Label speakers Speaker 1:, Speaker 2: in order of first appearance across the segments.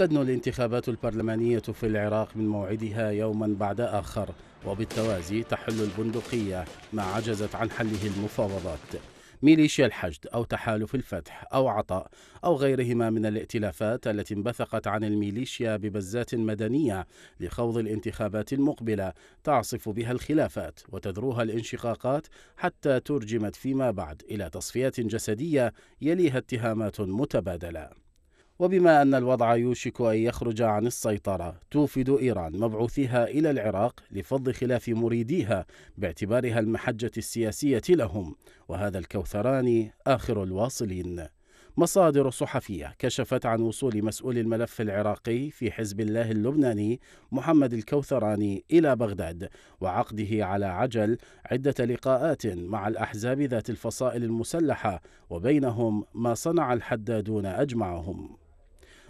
Speaker 1: تدنو الانتخابات البرلمانية في العراق من موعدها يوما بعد آخر وبالتوازي تحل البندقية ما عجزت عن حله المفاوضات ميليشيا الحشد أو تحالف الفتح أو عطاء أو غيرهما من الائتلافات التي انبثقت عن الميليشيا ببزات مدنية لخوض الانتخابات المقبلة تعصف بها الخلافات وتذروها الانشقاقات حتى ترجمت فيما بعد إلى تصفيات جسدية يليها اتهامات متبادلة وبما أن الوضع يوشك أن يخرج عن السيطرة توفد إيران مبعوثيها إلى العراق لفض خلاف مريديها باعتبارها المحجة السياسية لهم وهذا الكوثران آخر الواصلين مصادر صحفية كشفت عن وصول مسؤول الملف العراقي في حزب الله اللبناني محمد الكوثراني إلى بغداد وعقده على عجل عدة لقاءات مع الأحزاب ذات الفصائل المسلحة وبينهم ما صنع الحدادون أجمعهم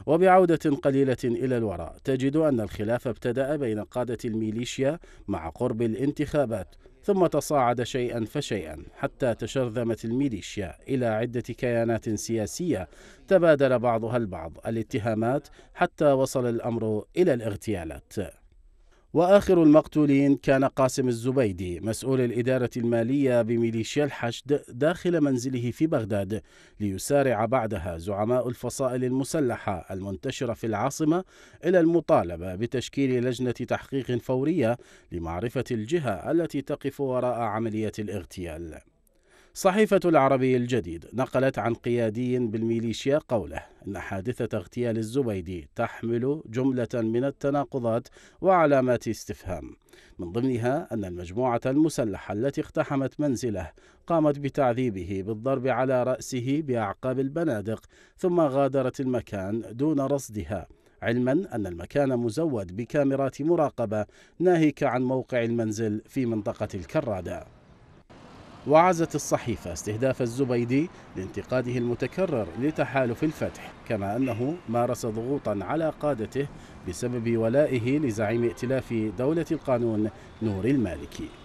Speaker 1: وبعودة قليلة إلى الوراء تجد أن الخلاف ابتدأ بين قادة الميليشيا مع قرب الانتخابات ثم تصاعد شيئا فشيئا حتى تشرذمت الميليشيا إلى عدة كيانات سياسية تبادل بعضها البعض الاتهامات حتى وصل الأمر إلى الاغتيالات وآخر المقتولين كان قاسم الزبيدي مسؤول الإدارة المالية بميليشيا الحشد داخل منزله في بغداد ليسارع بعدها زعماء الفصائل المسلحة المنتشرة في العاصمة إلى المطالبة بتشكيل لجنة تحقيق فورية لمعرفة الجهة التي تقف وراء عملية الاغتيال صحيفة العربي الجديد نقلت عن قيادي بالميليشيا قوله إن حادثة اغتيال الزبيدي تحمل جملة من التناقضات وعلامات استفهام من ضمنها أن المجموعة المسلحة التي اقتحمت منزله قامت بتعذيبه بالضرب على رأسه بأعقاب البنادق ثم غادرت المكان دون رصدها علما أن المكان مزود بكاميرات مراقبة ناهيك عن موقع المنزل في منطقة الكرادة وعزت الصحيفة استهداف الزبيدي لانتقاده المتكرر لتحالف الفتح كما أنه مارس ضغوطا على قادته بسبب ولائه لزعيم ائتلاف دولة القانون نور المالكي